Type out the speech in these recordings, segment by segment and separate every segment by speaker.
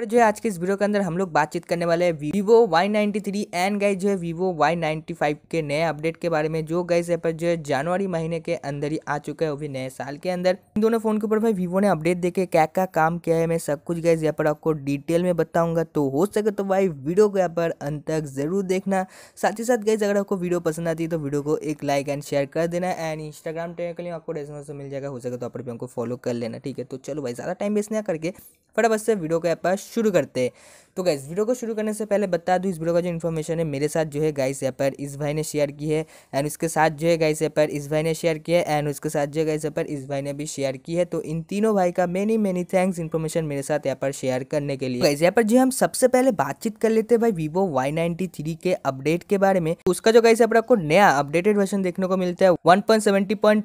Speaker 1: पर जो है आज के इस वीडियो के अंदर हम लोग बातचीत करने वाले हैं Vivo Y ninety three and guys जो है वीवो वाई नाइन्टी फाइव के नए अपडेट के बारे में जो गाइज है पर जो है जनवरी महीने के अंदर ही आ चुका है वो भी नए साल के अंदर इन दोनों फोन के ऊपर भाई वीवो ने अपडेट देके क्या क्या काम किया है मैं सब कुछ गाइज यहाँ पर आपको डिटेल में बताऊंगा तो हो सके तो भाई वीडियो को यहाँ पर अंत तक जरूर देखना साथ ही साथ गाइज अगर आपको वीडियो पसंद आती है तो वीडियो को एक लाइक एंड शेयर कर देना एंड इंस्टाग्राम टेयर के लिए आपको डेस्मेंस मिल जाएगा हो सके तो आप फॉलो कर लेना ठीक है तो चलो भाई ज़्यादा टाइम वेस्ट ना करके फटाफट से वीडियो को यहाँ पर शुरू करते तो गाइज़ वीडियो को शुरू करने से पहले बता दूँ इस वीडियो का जो इन्फॉर्मेशन है मेरे साथ जो है गाइस यहाँ पर इस भाई ने शेयर की है एंड उसके साथ जो है गाइस यहाँ पर इस भाई ने शेयर किया है एंड उसके साथ जो है गाइस यहाँ पर इस भाई ने भी शेयर की है तो इन तीनों भाई का मेनी मेनी थैंक्स इन्फॉर्मेशन मेरे साथ यहाँ पर शेयर करने के लिए गाइज यहाँ पर जो हम सबसे पहले बातचीत कर लेते हैं भाई वीवो वाई के अपडेट के बारे में उसका जो गाइस यहाँ पर आपको नया अपडेटेड वर्जन देखने को मिलता है वन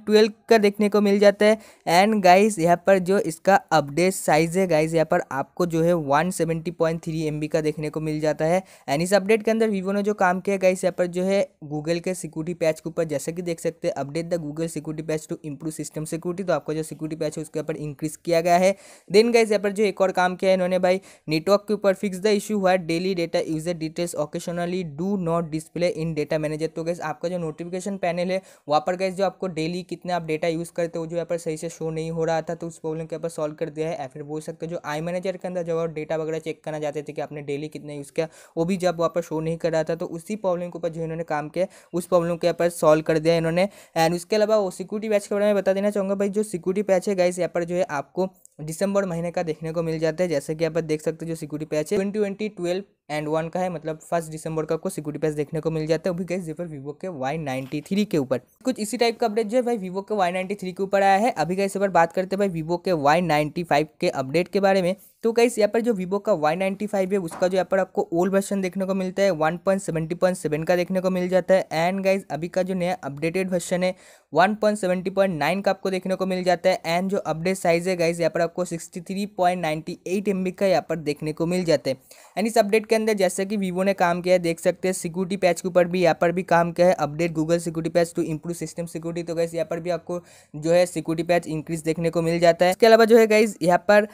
Speaker 1: का देखने को मिल जाता है एंड गाइज यहाँ पर जो इसका अपडेट साइज है गाइज यहाँ पर आपको जो है वन थ्री एम का देखने को मिल जाता है एंड इस अपडेट के अंदर वीवो ने जो काम किया गया इस ऐप पर जो है गूगल के सिक्योरिटी पैच के ऊपर जैसे कि देख सकते हैं update the Google security patch to improve system security तो आपका जो सिक्योरिटी पैच है उसके ऊपर इंक्रीज किया गया है देन गाइस यहाँ पर जो एक और काम किया है इन्होंने भाई नेटवर्क के ऊपर फिक्स द इशू हुआ daily data user details occasionally do not display in data manager तो गैस आपका जो नोटिफिकेशन पैनल है वहाँ पर गैस जो आपको डेली कितना आप डेटा यूज़ करते हो जो यहाँ पर सही से शो नहीं हो रहा था तो उस प्रॉब्लम के ऊपर सॉल्व कर दिया है या फिर बोल सकते हो जो आई मैनेजर के अंदर जब डेटा वगैरह चेक करना चाहते थे कि आपने डेली कितना यूज़ किया वो भी जब वहाँ पर शो नहीं कर रहा था तो उसी प्रॉब्लम के ऊपर जो इन्होंने काम किया उस प्रॉब्लम के ऊपर सॉल्व कर दिया इन्होंने एंड उसके अलावा वो सिक्योरिटी पैच के बारे में बता देना चाहूँगा भाई जो सिक्योरिटी पैच है गाइस यहाँ पर जो है आपको दिसंबर महीने का देखने को मिल जाता है जैसे कि आप देख सकते हैं जो सिक्योरिटी पैच है twenty twenty twelve and one का है मतलब फर्स्ट दिसंबर का आपको सिक्योरिटी पैच देखने को मिल जाता है वो भी पर वीवो के वाई नाइन्टी थ्री के ऊपर कुछ इसी टाइप का अपडेट जो है भाई वीवो के वाई नाइन्टी थ्री के ऊपर आया है अभी गाइस पर बात करते हैं भाई वीवो के वाई नाइन्टी फाइव के अपडेट के बारे में तो गाइस यहाँ पर जो वीवो का वाई नाइन्टी फाइव है उसका जो यहाँ पर आपको ओल्ड वर्षन देखने को मिलता है one point seventy point seven का देखने को मिल जाता है एंड गाइज अभी का जो नया अपडेटेड वर्षन है one point seventy point nine का आपको देखने को मिल जाता है एंड जो अपडेट साइज है गाइज यहाँ पर आपको 63.98 एमबी का यहाँ पर देखने को मिल जाता है एंड इस अपडेट के अंदर जैसे कि वीवो ने काम किया है देख सकते हैं सिक्योरिटी पैच के ऊपर भी यहाँ पर भी काम किया है update Google security patch to improve system security तो गैस यहाँ पर भी आपको जो है सिक्योरिटी पैच इंक्रीज देखने को मिल जाता है इसके अलावा जो है गाइज यहाँ पर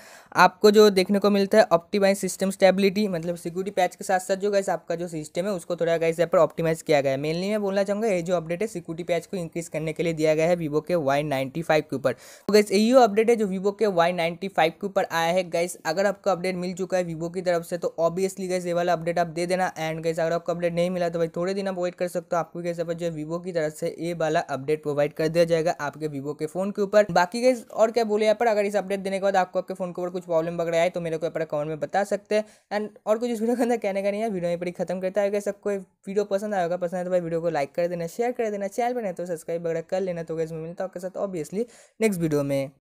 Speaker 1: आपको जो देखने को मिलता है ऑप्टीमाइज सिस्टम स्टेबिलिटी मतलब सिक्योरिटी पैच के साथ साथ जो गैस आपका जो सिस्टम है उसको थोड़ा गैस यहाँ पर ऑप्टीमाइज किया गया है मेनली मैं बोलना चाहूँगा ये जो अपडेट है सिक्योरिटी पैच को इंक्रीज करने के लिए दिया गया है वीवो के वाई के ऊपर तो गैस यही अपडेट है जो वीवो के वाई नाइन्टी फाइव के ऊपर आया है गैस अगर आपको अपडेट मिल चुका है वीवो की तरफ से तो ऑब्वियसली गैस ये वाला अपडेट आप दे देना एंड गैस अगर आपको अपडेट नहीं मिला तो भाई थोड़े दिन आप वेट कर सकते हो आपको गैस जो है वीवो की तरफ से ये वाला अपडेट प्रोवाइड कर दिया जाएगा आपके वीवो के फोन के ऊपर बाकी गैस और क्या बोले यहाँ पर अगर इस अपडेट देने के बाद आपको आपके फोन के ऊपर कुछ प्रॉब्लम वगैरह आए तो मेरे को यहाँ पर कमेंट में बता सकते हैं एंड और कुछ इस वीडियो के अंदर कहने का नहीं है वीडियो यहाँ पर ही खत्म करता है सबको वीडियो पसंद आएगा पसंद है तो भाई वीडियो को लाइक कर देना शेयर कर देना चैनल पर नहीं तो सब्सक्राइब वगैरह कर लेना तो गैस मैं मिलता हूँ आपके साथ ऑब्वियसली नेक्स्ट वीडियो में